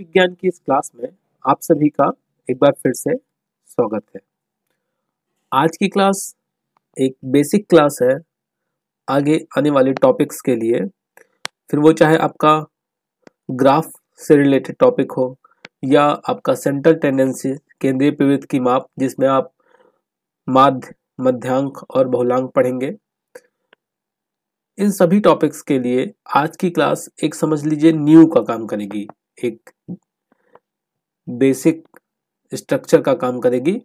विज्ञान की इस क्लास में आप सभी का एक बार फिर से स्वागत है आज की क्लास एक बेसिक क्लास है आगे आने वाले टॉपिक्स के लिए फिर वो चाहे आपका ग्राफ से रिलेटेड टॉपिक हो या आपका सेंट्रल टेंडेंसी केंद्रीय प्रवृत्ति की माप जिसमें आप माध्य मध्यांक और बहुलांक पढ़ेंगे इन सभी टॉपिक्स के लिए आज की क्लास एक समझ लीजिए न्यू का काम करेगी एक बेसिक स्ट्रक्चर का काम करेगी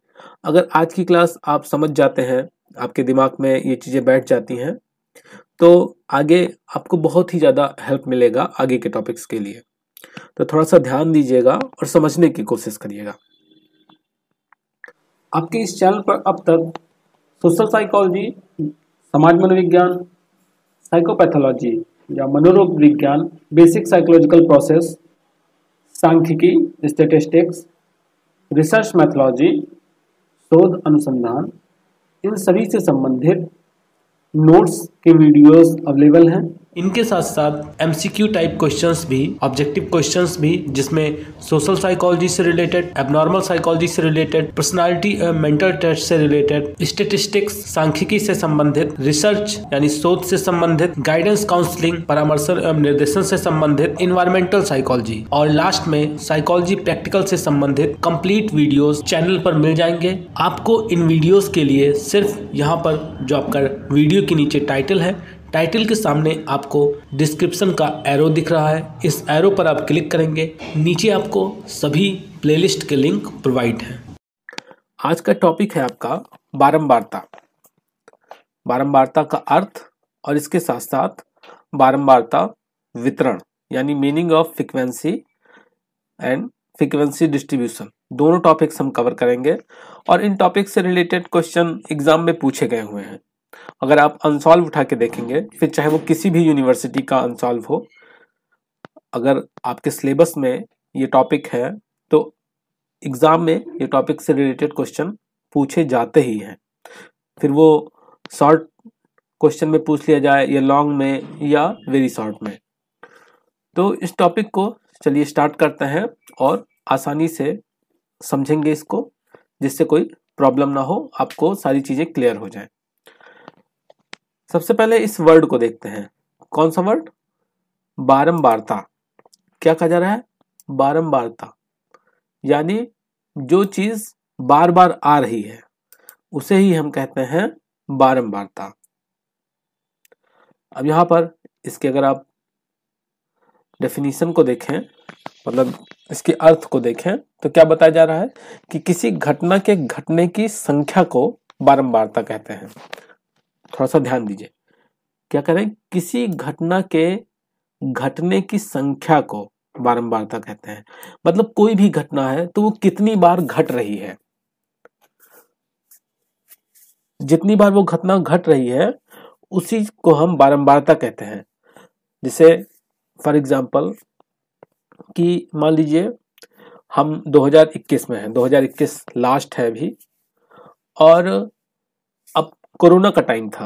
अगर आज की क्लास आप समझ जाते हैं आपके दिमाग में ये चीज़ें बैठ जाती हैं तो आगे आपको बहुत ही ज़्यादा हेल्प मिलेगा आगे के टॉपिक्स के लिए तो थोड़ा सा ध्यान दीजिएगा और समझने की कोशिश करिएगा आपके इस चैनल पर अब तक सोशल साइकोलॉजी समाज मनोविज्ञान साइकोपैथोलॉजी या मनोरोग विज्ञान बेसिक साइकोलॉजिकल प्रोसेस सांख्यिकी स्टेटिस्टिक्स रिसर्च मैथोलॉजी शोध अनुसंधान इन सभी से संबंधित नोट्स के वीडियोस अवेलेबल हैं इनके साथ साथ एमसीक्यू टाइप क्वेश्चंस भी ऑब्जेक्टिव क्वेश्चंस भी जिसमें सोशल साइकोलॉजी से रिलेटेड एबनॉर्मल साइकोलॉजी से रिलेटेड पर्सनालिटी एवं मेंटल टेस्ट से रिलेटेड स्टेटिस्टिक्स सांख्यिकी से संबंधित रिसर्च यानी शोध से संबंधित गाइडेंस काउंसलिंग परामर्श एवं निर्देशन से संबंधित इन्वायरमेंटल साइकोलॉजी और लास्ट में साइकोलॉजी प्रैक्टिकल से संबंधित कम्प्लीट वीडियोस चैनल पर मिल जाएंगे आपको इन वीडियोज के लिए सिर्फ यहाँ पर जो आपका वीडियो के नीचे टाइटल है टाइटल के सामने आपको डिस्क्रिप्शन का एरो दिख रहा है इस एरो पर आप क्लिक करेंगे नीचे आपको सभी प्लेलिस्ट के लिंक प्रोवाइड हैं आज का टॉपिक है आपका बारंबारता बारंबारता का अर्थ और इसके साथ साथ बारंबारता वितरण यानी meaning of frequency and frequency distribution दोनों टॉपिक्स हम कवर करेंगे और इन टॉपिक्स से रिलेटेड क्वेश्चन एग्जाम में पूछे गए हुए हैं अगर आप अनसॉल्व उठा के देखेंगे फिर चाहे वो किसी भी यूनिवर्सिटी का अनसॉल्व हो अगर आपके सिलेबस में ये टॉपिक है तो एग्ज़ाम में ये टॉपिक से रिलेटेड क्वेश्चन पूछे जाते ही हैं फिर वो शॉर्ट क्वेश्चन में पूछ लिया जाए या लॉन्ग में या वेरी शॉर्ट में तो इस टॉपिक को चलिए स्टार्ट करते हैं और आसानी से समझेंगे इसको जिससे कोई प्रॉब्लम ना हो आपको सारी चीज़ें क्लियर हो जाएं सबसे पहले इस वर्ड को देखते हैं कौन सा वर्ड बारंबारता क्या कहा जा रहा है बारंबारता यानी जो चीज बार बार आ रही है उसे ही हम कहते हैं बारंबारता अब यहां पर इसके अगर आप डेफिनेशन को देखें मतलब इसके अर्थ को देखें तो क्या बताया जा रहा है कि किसी घटना के घटने की संख्या को बारंबारता कहते हैं थोड़ा सा ध्यान दीजिए क्या करें किसी घटना के घटने की संख्या को बारंबारता कहते हैं मतलब कोई भी घटना है तो वो कितनी बार घट रही है जितनी बार वो घटना घट रही है उसी को हम बारंबारता कहते हैं जैसे फॉर एग्जाम्पल कि मान लीजिए हम 2021 में हैं 2021 लास्ट है अभी और अब कोरोना का टाइम था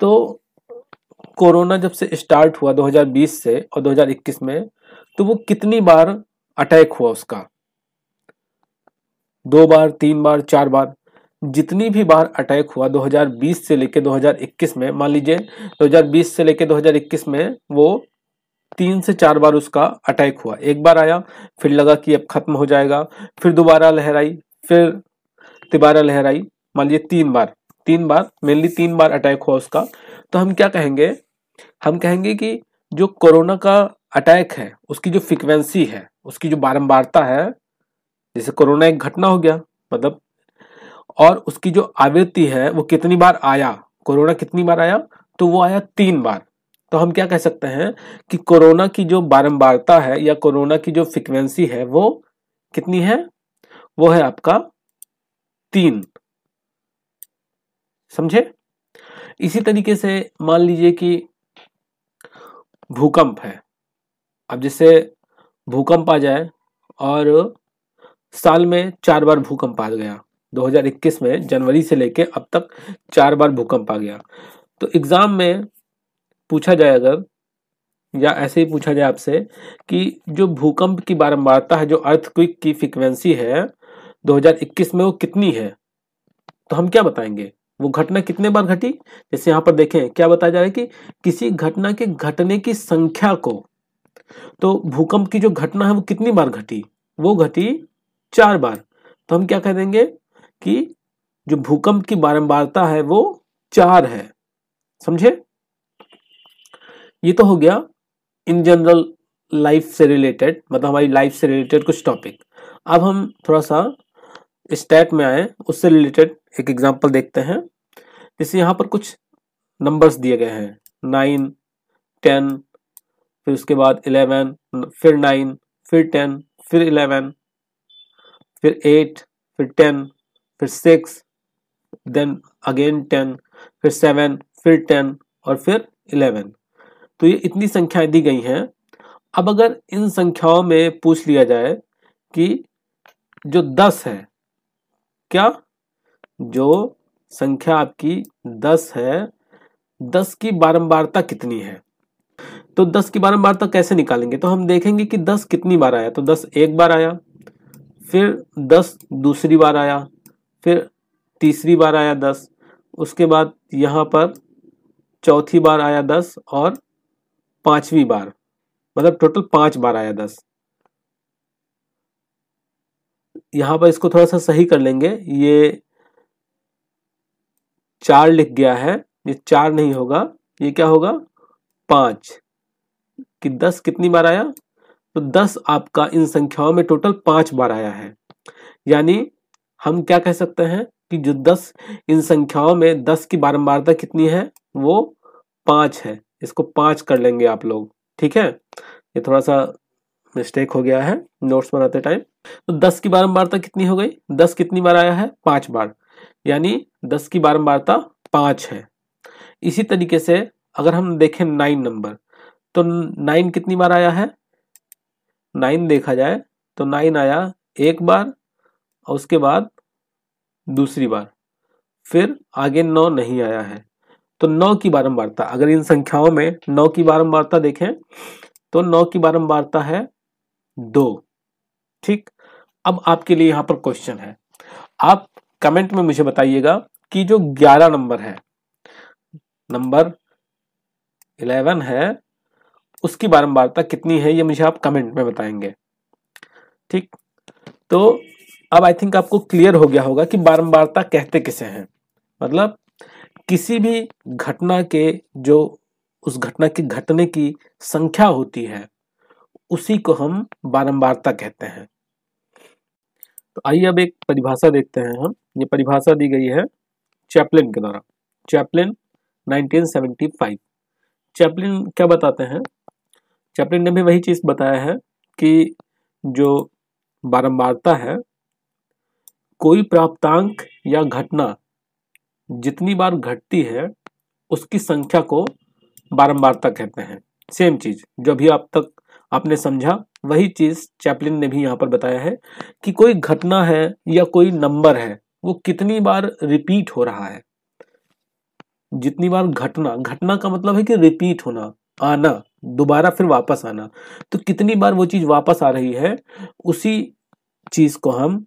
तो कोरोना जब से स्टार्ट हुआ 2020 से और 2021 में तो वो कितनी बार अटैक हुआ उसका दो बार तीन बार चार बार जितनी भी बार अटैक हुआ 2020 से लेके 2021 में मान लीजिए 2020 से लेके 2021 में वो तीन से चार बार उसका अटैक हुआ एक बार आया फिर लगा कि अब खत्म हो जाएगा फिर दोबारा लहराई फिर तिबारा लहराई मान लीजिए तीन बार तीन बार मेनली तीन बार अटैक हुआ उसका तो हम क्या कहेंगे हम कहेंगे कि जो कोरोना का अटैक है उसकी जो फ्रिक्वेंसी है उसकी जो बारंबारता है जैसे कोरोना एक घटना हो गया मतलब और उसकी जो आवृत्ति है वो कितनी बार आया कोरोना कितनी बार आया तो वो आया तीन बार तो हम क्या कह सकते हैं कि कोरोना की जो बारंबारता है या कोरोना की जो फ्रिक्वेंसी है वो कितनी है वो है आपका तीन समझे इसी तरीके से मान लीजिए कि भूकंप है अब जैसे भूकंप आ जाए और साल में चार बार भूकंप आ गया 2021 में जनवरी से लेके अब तक चार बार भूकंप आ गया तो एग्ज़ाम में पूछा जाए अगर या ऐसे ही पूछा जाए आपसे कि जो भूकंप की बारंबारता है जो अर्थक्विक की फ्रिक्वेंसी है 2021 में वो कितनी है तो हम क्या बताएंगे वो घटना कितने बार घटी जैसे यहां पर देखें क्या बताया जा रहा है कि किसी घटना के घटने की संख्या को तो भूकंप की जो घटना है वो कितनी बार घटी वो घटी चार बार तो हम क्या कह देंगे कि जो भूकंप की बारंबारता है वो चार है समझे ये तो हो गया इन जनरल लाइफ से रिलेटेड मतलब हमारी लाइफ से रिलेटेड कुछ टॉपिक अब हम थोड़ा सा स्टैट में आए उससे रिलेटेड एक एग्जांपल देखते हैं जैसे यहाँ पर कुछ नंबर्स दिए गए हैं नाइन टेन फिर उसके बाद इलेवन फिर नाइन फिर टेन फिर इलेवन फिर एट फिर टेन फिर सिक्स देन अगेन टेन फिर सेवन फिर टेन और फिर इलेवन तो ये इतनी संख्याएं दी गई हैं अब अगर इन संख्याओं में पूछ लिया जाए कि जो दस है क्या जो संख्या आपकी दस है दस की बारंबारता कितनी है तो दस की बारंबारता कैसे निकालेंगे तो हम देखेंगे कि दस कितनी बार आया तो दस एक बार आया फिर दस दूसरी बार आया फिर तीसरी बार आया दस उसके बाद यहाँ पर चौथी बार आया दस और पांचवी बार मतलब टोटल पांच बार आया दस यहाँ पर इसको थोड़ा सा सही कर लेंगे ये चार लिख गया है ये चार नहीं होगा ये क्या होगा पांच कि दस कितनी बार आया तो दस आपका इन संख्याओं में टोटल पांच बार आया है यानी हम क्या कह सकते हैं कि जो दस इन संख्याओं में दस की बारंबारता कितनी है वो पांच है इसको पांच कर लेंगे आप लोग ठीक है ये थोड़ा सा मिस्टेक हो गया है नोट्स बनाते टाइम तो दस की बारंबारता कितनी हो गई दस कितनी बार आया है पांच बार यानी दस की बारंबारता पांच है इसी तरीके से अगर हम देखें नाइन नंबर तो नाइन कितनी बार आया है नाइन देखा जाए तो नाइन आया एक बार और उसके बाद दूसरी बार फिर आगे नौ नहीं आया है तो नौ की बारंबारता अगर इन संख्याओं में नौ की बारंबारता देखें तो नौ की बारंबारता है दो ठीक अब आपके लिए यहां पर क्वेश्चन है आप कमेंट में मुझे बताइएगा कि जो 11 नंबर है नंबर 11 है उसकी बारंबारता कितनी है ये मुझे आप कमेंट में बताएंगे ठीक तो अब आई थिंक आपको क्लियर हो गया होगा कि बारंबारता कहते किसे हैं मतलब किसी भी घटना के जो उस घटना की घटने की संख्या होती है उसी को हम बारंबारता कहते हैं तो आइए अब एक परिभाषा देखते हैं हम ये परिभाषा दी गई है चैपलिन के द्वारा चैपलिन 1975 चैपलिन क्या बताते हैं चैपलिन ने भी वही चीज़ बताया है कि जो बारंबारता है कोई प्राप्तांक या घटना जितनी बार घटती है उसकी संख्या को बारंबारता कहते हैं सेम चीज़ जो भी आप तक आपने समझा वही चीज़ चैपलिन ने भी यहाँ पर बताया है कि कोई घटना है या कोई नंबर है वो कितनी बार रिपीट हो रहा है जितनी बार घटना घटना का मतलब है कि रिपीट होना आना दोबारा फिर वापस आना तो कितनी बार वो चीज वापस आ रही है उसी चीज को हम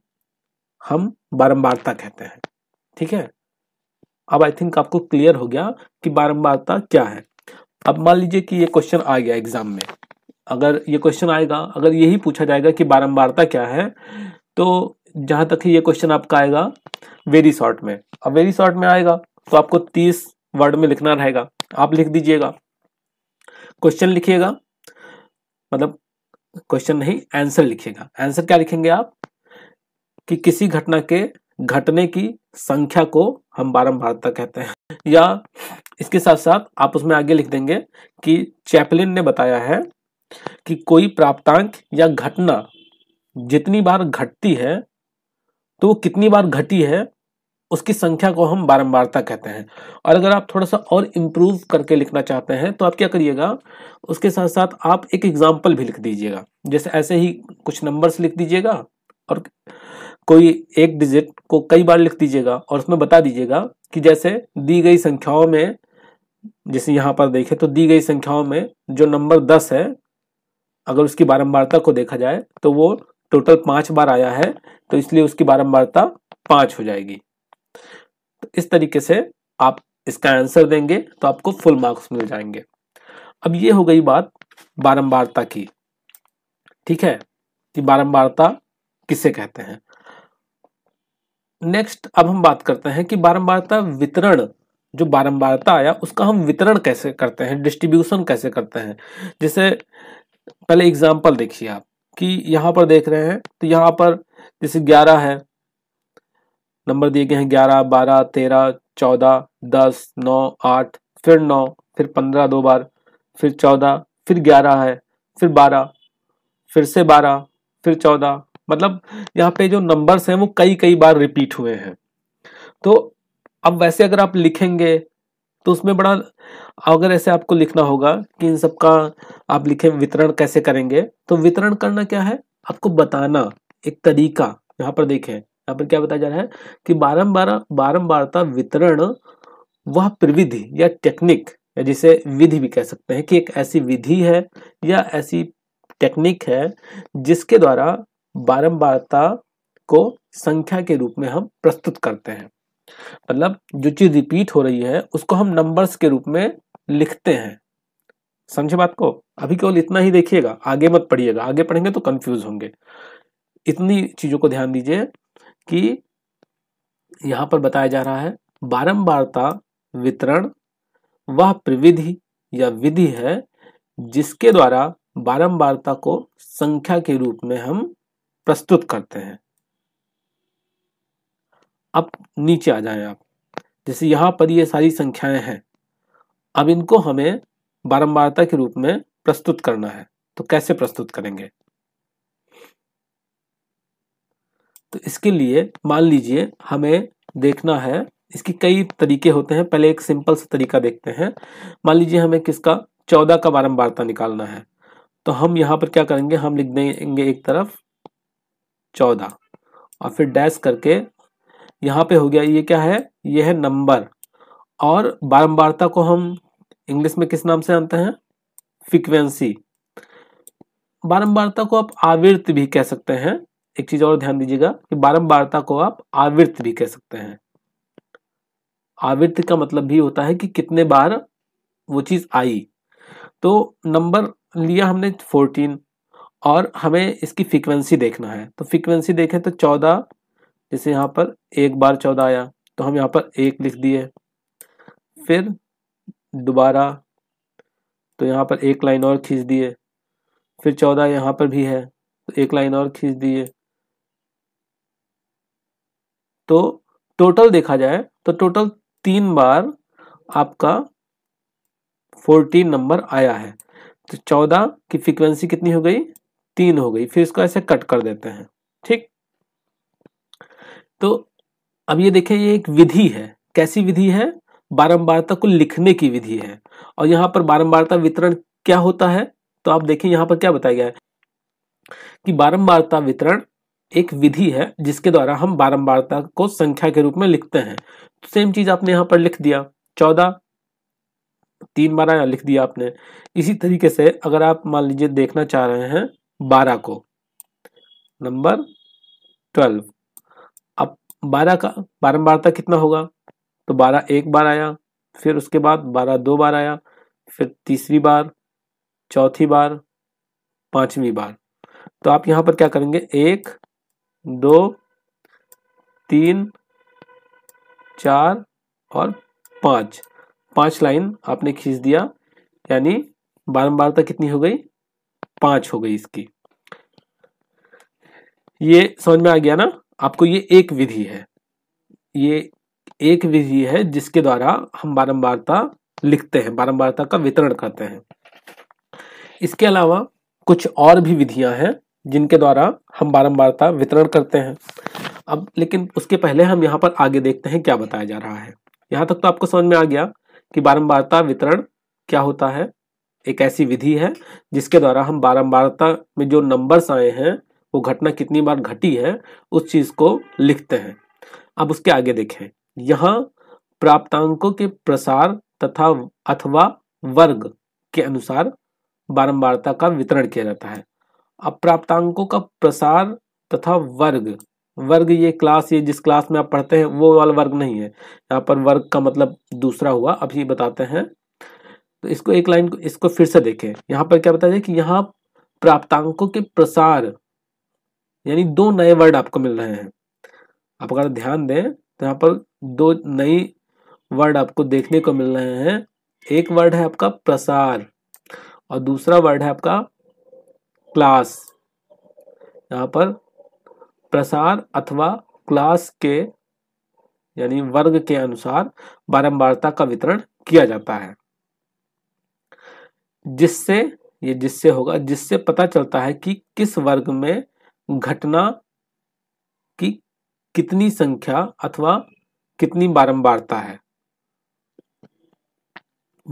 हम बारंबारता कहते हैं ठीक है अब आई थिंक आपको क्लियर हो गया कि बारंबारता क्या है अब मान लीजिए कि ये क्वेश्चन आ गया एग्जाम में अगर ये क्वेश्चन आएगा अगर यही पूछा जाएगा कि बारंबारता क्या है तो जहां तक ये क्वेश्चन आपका आएगा वेरी शॉर्ट में अब वेरी शॉर्ट में आएगा तो आपको तीस वर्ड में लिखना रहेगा आप लिख दीजिएगा क्वेश्चन लिखिएगा मतलब क्वेश्चन नहीं आंसर लिखिएगा आंसर क्या लिखेंगे आप कि किसी घटना के घटने की संख्या को हम बारंबारता कहते हैं या इसके साथ साथ आप उसमें आगे लिख देंगे कि चैपलिन ने बताया है कि कोई प्राप्तांक या घटना जितनी बार घटती है तो वो कितनी बार घटी है उसकी संख्या को हम बारंबारता कहते हैं और अगर आप थोड़ा सा और इम्प्रूव करके लिखना चाहते हैं तो आप क्या करिएगा उसके साथ साथ आप एक एग्जाम्पल भी लिख दीजिएगा जैसे ऐसे ही कुछ नंबर्स लिख दीजिएगा और कोई एक डिजिट को कई बार लिख दीजिएगा और उसमें बता दीजिएगा कि जैसे दी गई संख्याओं में जैसे यहाँ पर देखें तो दी गई संख्याओं में जो नंबर दस है अगर उसकी बारंबारता को देखा जाए तो वो टोटल पाँच बार आया है तो इसलिए उसकी बारंबारता पांच हो जाएगी तो इस तरीके से आप इसका आंसर देंगे तो आपको फुल मार्क्स मिल जाएंगे अब ये हो गई बात बारंबारता की ठीक है कि बारंबारता किसे कहते हैं नेक्स्ट अब हम बात करते हैं कि बारंबारता वितरण जो बारंबारता आया उसका हम वितरण कैसे करते हैं डिस्ट्रीब्यूशन कैसे करते हैं जैसे पहले एग्जाम्पल देखिए आप कि यहाँ पर देख रहे हैं तो यहाँ पर जैसे ग्यारह है नंबर दिए गए हैं ग्यारह बारह तेरह चौदह दस नौ आठ फिर नौ फिर पंद्रह दो बार फिर चौदह फिर ग्यारह है फिर बारह फिर से बारह फिर चौदह मतलब यहाँ पे जो नंबर्स हैं वो कई कई बार रिपीट हुए हैं तो अब वैसे अगर आप लिखेंगे तो उसमें बड़ा अगर ऐसे आपको लिखना होगा कि इन सबका आप लिखें वितरण कैसे करेंगे तो वितरण करना क्या है आपको बताना एक तरीका यहाँ पर देखें यहाँ पर क्या बताया जा रहा है कि बारम्बार बारम्बारता वितरण वह प्रविधि या टेक्निक या जिसे विधि भी कह सकते हैं कि एक ऐसी विधि है या ऐसी टेक्निक है जिसके द्वारा बारंबारता को संख्या के रूप में हम प्रस्तुत करते हैं मतलब जो चीज रिपीट हो रही है उसको हम नंबर्स के रूप में लिखते हैं समझे बात को अभी केवल इतना ही देखिएगा आगे मत पढ़िएगा आगे पढ़ेंगे तो कंफ्यूज होंगे इतनी चीज़ों को ध्यान दीजिए कि यहां पर बताया जा रहा है बारंबारता वितरण वह प्रविधि या विधि है जिसके द्वारा बारंबारता को संख्या के रूप में हम प्रस्तुत करते हैं अब नीचे आ जाए आप जैसे यहां पर ये सारी संख्याएं हैं अब इनको हमें बारंबारता के रूप में प्रस्तुत करना है तो कैसे प्रस्तुत करेंगे तो इसके लिए मान लीजिए हमें देखना है इसकी कई तरीके होते हैं पहले एक सिंपल सा तरीका देखते हैं मान लीजिए हमें किसका चौदह का बारंबारता निकालना है तो हम यहाँ पर क्या करेंगे हम लिख देंगे एक तरफ चौदह और फिर डैश करके यहाँ पे हो गया ये क्या है ये है नंबर और बारंबारता को हम इंग्लिश में किस नाम से जानते हैं फ्रिक्वेंसी बारंबारता को आप आवृत्त भी कह सकते हैं एक चीज और ध्यान दीजिएगा कि बारंबारता को आप आवृत्त भी कह सकते हैं आवृत्त का मतलब भी होता है कि कितने बार वो चीज आई तो नंबर लिया हमने फोर्टीन और हमें इसकी फ्रीक्वेंसी देखना है तो फ्रीक्वेंसी देखें तो चौदह जैसे यहाँ पर एक बार चौदह आया तो हम यहाँ पर एक लिख दिए फिर दोबारा तो यहाँ पर एक लाइन और खींच दिए फिर चौदह यहाँ पर भी है तो एक लाइन और खींच दिए तो टोटल देखा जाए तो टोटल तीन बार आपका फोर्टीन नंबर आया है तो चौदह की फ्रीक्वेंसी कितनी हो गई तीन हो गई फिर इसको ऐसे कट कर देते हैं ठीक तो अब ये देखें ये एक विधि है कैसी विधि है बारंबारता को लिखने की विधि है और यहां पर बारंबारता वितरण क्या होता है तो आप देखिए यहां पर क्या बताया गया है कि बारंबारता वितरण एक विधि है जिसके द्वारा हम बारंबारता को संख्या के रूप में लिखते हैं सेम चीज आपने यहाँ पर लिख दिया चौदह तीन बारह यहाँ लिख दिया आपने इसी तरीके से अगर आप मान लीजिए देखना चाह रहे हैं बारह को नंबर ट्वेल्व अब बारह का बारंबारता कितना होगा तो बारह एक बार आया फिर उसके बाद बारह दो बार आया फिर तीसरी बार चौथी बार पांचवी बार तो आप यहां पर क्या करेंगे एक दो तीन चार और पाँच पांच लाइन आपने खींच दिया यानी बारंबारता कितनी हो गई पांच हो गई इसकी ये समझ में आ गया ना आपको ये एक विधि है ये एक विधि है जिसके द्वारा हम बारंबारता लिखते हैं बारंबारता का वितरण करते हैं इसके अलावा कुछ और भी विधियां हैं जिनके द्वारा हम बारंबारता वितरण करते हैं अब लेकिन उसके पहले हम यहाँ पर आगे देखते हैं क्या बताया जा रहा है यहाँ तक तो आपको समझ में आ गया कि बारंबारता वितरण क्या होता है एक ऐसी विधि है जिसके द्वारा हम बारंबारता में जो नंबर्स आए हैं वो घटना कितनी बार घटी है उस चीज को लिखते हैं अब उसके आगे देखें यहाँ प्राप्तांकों के प्रसार तथा अथवा वर्ग के अनुसार बारंबारता का वितरण किया जाता है अप्राप्तांकों का प्रसार तथा वर्ग वर्ग ये क्लास ये जिस क्लास में आप पढ़ते हैं वो वाला वर्ग नहीं है यहाँ पर वर्ग का मतलब दूसरा हुआ अब ये बताते हैं तो इसको एक लाइन इसको फिर से देखें यहाँ पर क्या बताया कि यहाँ प्राप्तांकों के प्रसार यानी दो नए वर्ड आपको मिल रहे हैं आप अगर ध्यान दें तो यहाँ पर दो नई वर्ड आपको देखने को मिल रहे हैं एक वर्ड है आपका प्रसार और दूसरा वर्ड है आपका क्लास यहाँ पर प्रसार अथवा क्लास के यानी वर्ग के अनुसार बारंबारता का वितरण किया जाता है जिससे ये जिससे होगा जिससे पता चलता है कि किस वर्ग में घटना की कितनी संख्या अथवा कितनी बारंबारता है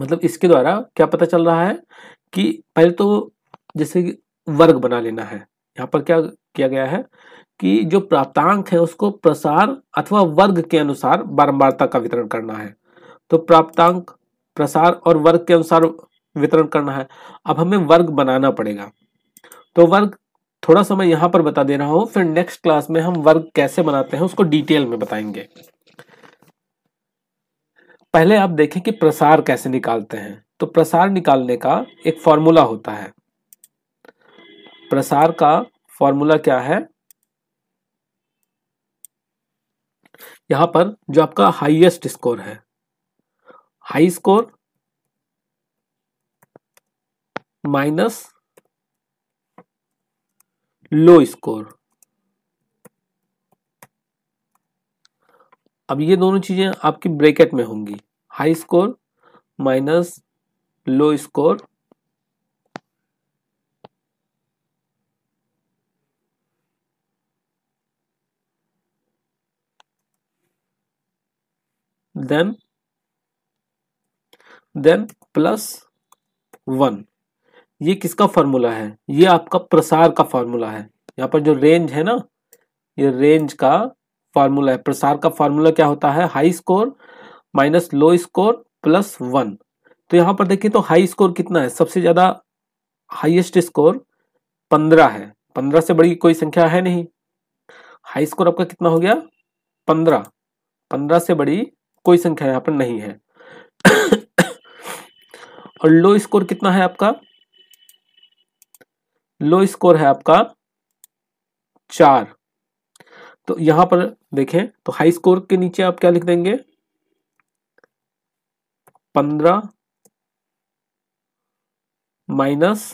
मतलब इसके द्वारा क्या पता चल रहा है कि पहले तो जैसे वर्ग बना लेना है यहाँ पर क्या किया गया है कि जो प्राप्तांक है उसको प्रसार अथवा वर्ग के अनुसार बारंबारता का वितरण करना है तो प्राप्तांक प्रसार और वर्ग के अनुसार वितरण करना है अब हमें वर्ग बनाना पड़ेगा तो वर्ग थोड़ा सा मैं यहाँ पर बता दे रहा हूँ फिर नेक्स्ट क्लास में हम वर्ग कैसे बनाते हैं उसको डिटेल में बताएंगे पहले आप देखें कि प्रसार कैसे निकालते हैं तो प्रसार निकालने का एक फॉर्मूला होता है प्रसार का फॉर्मूला क्या है यहां पर जो आपका हाईएस्ट स्कोर है high score minus low score अब ये दोनों चीजें आपकी ब्रैकेट में होंगी high score minus low score then then plus one ये किसका फॉर्मूला है ये आपका प्रसार का फॉर्मूला है यहाँ पर जो रेंज है ना ये रेंज का फॉर्मूला है प्रसार का फॉर्मूला क्या होता है high score minus low score plus one तो यहाँ पर देखिए तो हाई स्कोर कितना है सबसे ज्यादा हाईएस्ट स्कोर पंद्रह है पंद्रह से बड़ी कोई संख्या है नहीं हाई स्कोर आपका कितना हो गया पंद्रह पंद्रह से बड़ी कोई संख्या यहाँ पर नहीं है और लो स्कोर कितना है आपका लो स्कोर है आपका चार तो यहां पर देखें तो हाई स्कोर के नीचे आप क्या लिख देंगे पंद्रह माइनस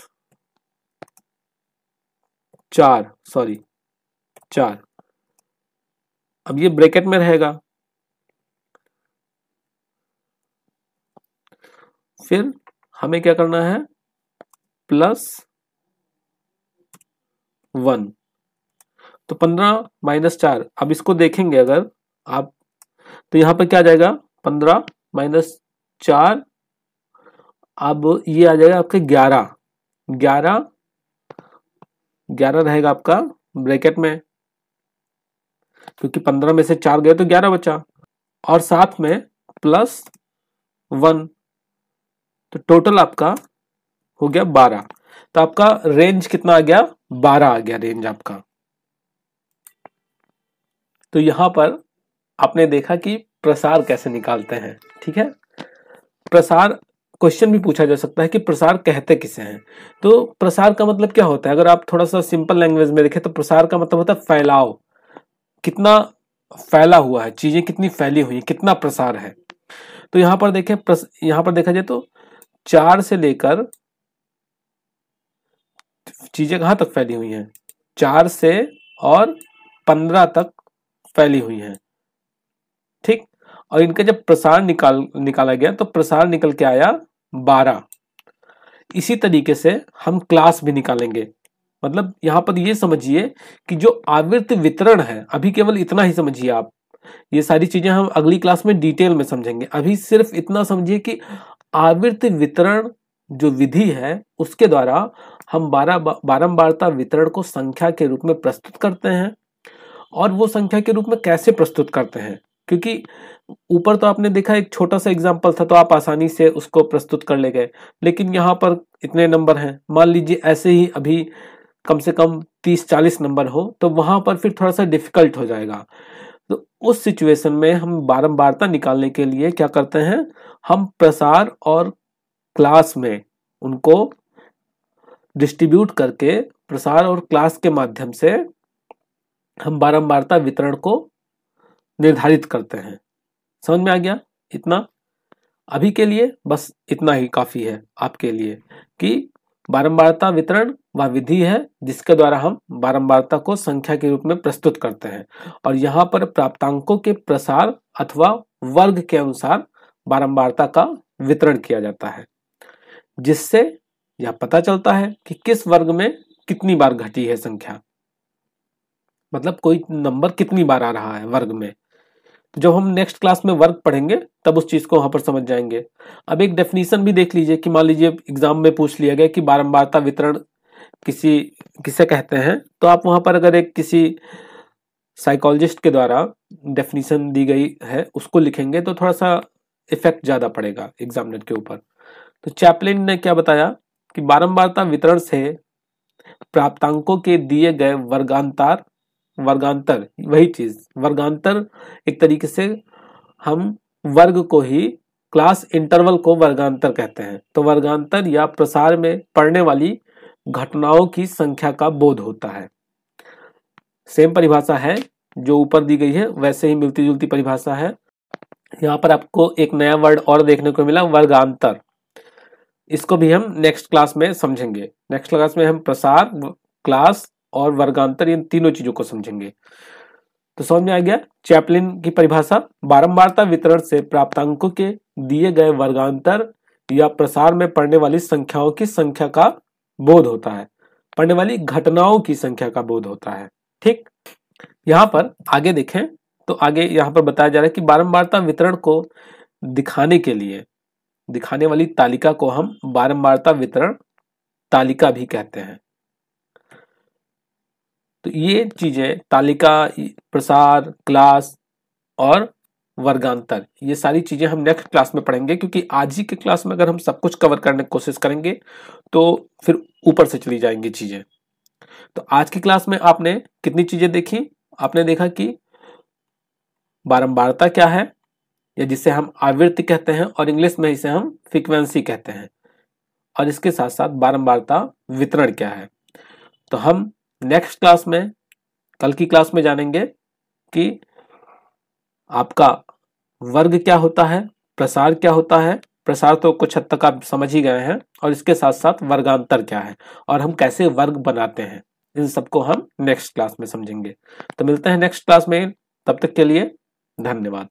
चार सॉरी चार अब ये ब्रैकेट में रहेगा फिर हमें क्या करना है प्लस वन तो पंद्रह माइनस चार अब इसको देखेंगे अगर आप तो यहां पर क्या आ जाएगा पंद्रह माइनस चार अब ये आ जाएगा आपके ग्यारह ग्यारह ग्यारह रहेगा आपका ब्रैकेट में क्योंकि पंद्रह में से चार गए तो ग्यारह बचा और साथ में प्लस वन तो टोटल आपका हो गया बारह तो आपका रेंज कितना आ गया बारह आ गया रेंज आपका तो यहां पर आपने देखा कि प्रसार कैसे निकालते हैं ठीक है प्रसार क्वेश्चन भी पूछा जा सकता है कि प्रसार कहते किसे हैं तो प्रसार का मतलब क्या होता है अगर आप थोड़ा सा सिंपल लैंग्वेज में देखें तो प्रसार का मतलब होता है फैलाव कितना फैला हुआ है चीजें कितनी फैली हुई है कितना प्रसार है तो यहां पर देखें यहां पर देखा जाए तो चार से लेकर चीजें कहां तक फैली हुई हैं चार से और पंद्रह तक फैली हुई हैं ठीक और इनका जब प्रसार निकाल निकाला गया तो प्रसार निकल के आया बारह इसी तरीके से हम क्लास भी निकालेंगे मतलब यहां पर ये समझिए कि जो आवृत वितरण है अभी केवल इतना ही समझिए आप ये सारी चीजें हम अगली क्लास में डिटेल में समझेंगे अभी सिर्फ इतना समझिए कि आवृत्ति वितरण जो विधि है उसके द्वारा हम बारा बारंबारता वितरण को संख्या के रूप में प्रस्तुत करते हैं और वो संख्या के रूप में कैसे प्रस्तुत करते हैं क्योंकि ऊपर तो आपने देखा एक छोटा सा एग्जाम्पल था तो आप आसानी से उसको प्रस्तुत कर ले गए लेकिन यहाँ पर इतने नंबर हैं मान लीजिए ऐसे ही अभी कम से कम तीस चालीस नंबर हो तो वहाँ पर फिर थोड़ा सा डिफिकल्ट हो जाएगा तो उस सिचुएशन में हम बारंबारता निकालने के लिए क्या करते हैं हम प्रसार और क्लास में उनको डिस्ट्रीब्यूट करके प्रसार और क्लास के माध्यम से हम बारंबारता वितरण को निर्धारित करते हैं समझ में आ गया इतना अभी के लिए बस इतना ही काफ़ी है आपके लिए कि बारंबारता वितरण वह विधि है जिसके द्वारा हम बारंबारता को संख्या के रूप में प्रस्तुत करते हैं और यहाँ पर प्राप्तांकों के प्रसार अथवा वर्ग के अनुसार बारंबारता का वितरण किया जाता है जिससे यह पता चलता है कि किस वर्ग में कितनी बार घटी है संख्या मतलब कोई नंबर कितनी बार आ रहा है वर्ग में तो जब हम नेक्स्ट क्लास में वर्ग पढ़ेंगे तब उस चीज़ को वहां पर समझ जाएंगे अब एक डेफिनेशन भी देख लीजिए कि मान लीजिए एग्जाम में पूछ लिया गया कि बारंबारता वितरण किसी किसे कहते हैं तो आप वहाँ पर अगर एक किसी साइकोलॉजिस्ट के द्वारा डेफिनेशन दी गई है उसको लिखेंगे तो थोड़ा सा इफेक्ट ज़्यादा पड़ेगा एग्जामिनर के ऊपर तो चैपलिन ने क्या बताया कि बारंबारता वितरण से प्राप्तांकों के दिए गए वर्गांतर वर्गांतर वही चीज वर्गांतर एक तरीके से हम वर्ग को ही क्लास इंटरवल को वर्गांतर कहते हैं तो वर्गांतर या प्रसार में पढ़ने वाली घटनाओं की संख्या का बोध होता है सेम परिभाषा है जो ऊपर दी गई है वैसे ही मिलती जुलती परिभाषा है यहाँ पर आपको एक नया वर्ड और देखने को मिला वर्गांतर इसको भी हम नेक्स्ट क्लास में समझेंगे नेक्स्ट क्लास में हम प्रसार क्लास और वर्गांतर इन तीनों चीजों को समझेंगे तो समझ में आ गया चैपलिन की परिभाषा बारंबारता वितरण से प्राप्त अंकों के दिए गए वर्गांतर या प्रसार में पड़ने वाली संख्याओं की संख्या का बोध होता है पढ़ने वाली घटनाओं की संख्या का बोध होता है ठीक यहाँ पर आगे देखें तो आगे यहाँ पर बताया जा रहा है कि बारंबारता वितरण को दिखाने के लिए दिखाने वाली तालिका को हम बारंबारता वितरण तालिका भी कहते हैं तो ये चीजें तालिका प्रसार क्लास और वर्गांतर ये सारी चीज़ें हम नेक्स्ट क्लास में पढ़ेंगे क्योंकि आज ही के क्लास में अगर हम सब कुछ कवर करने की कोशिश करेंगे तो फिर ऊपर से चली जाएंगी चीज़ें तो आज की क्लास में आपने कितनी चीज़ें देखी आपने देखा कि बारंबारता क्या है या जिसे हम आवृत्ति कहते हैं और इंग्लिश में इसे हम फ्रिक्वेंसी कहते हैं और इसके साथ साथ बारंबारता वितरण क्या है तो हम नेक्स्ट क्लास में कल की क्लास में जानेंगे कि आपका वर्ग क्या होता है प्रसार क्या होता है प्रसार तो कुछ हद तक आप समझ ही गए हैं और इसके साथ साथ वर्गांतर क्या है और हम कैसे वर्ग बनाते हैं इन सबको हम नेक्स्ट क्लास में समझेंगे तो मिलते हैं नेक्स्ट क्लास में तब तक के लिए धन्यवाद